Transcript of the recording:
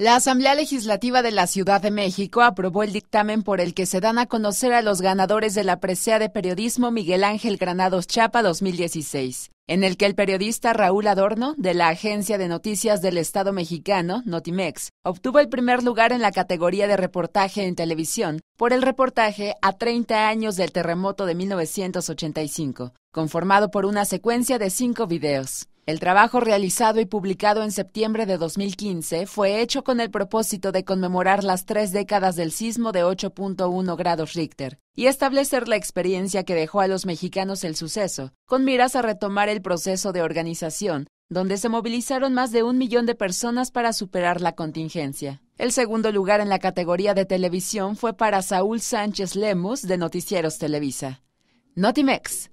La Asamblea Legislativa de la Ciudad de México aprobó el dictamen por el que se dan a conocer a los ganadores de la Presea de Periodismo Miguel Ángel Granados Chapa 2016, en el que el periodista Raúl Adorno, de la Agencia de Noticias del Estado Mexicano, Notimex, obtuvo el primer lugar en la categoría de reportaje en televisión por el reportaje a 30 años del terremoto de 1985, conformado por una secuencia de cinco videos. El trabajo realizado y publicado en septiembre de 2015 fue hecho con el propósito de conmemorar las tres décadas del sismo de 8.1 grados Richter y establecer la experiencia que dejó a los mexicanos el suceso, con miras a retomar el proceso de organización, donde se movilizaron más de un millón de personas para superar la contingencia. El segundo lugar en la categoría de televisión fue para Saúl Sánchez Lemus de Noticieros Televisa. Notimex.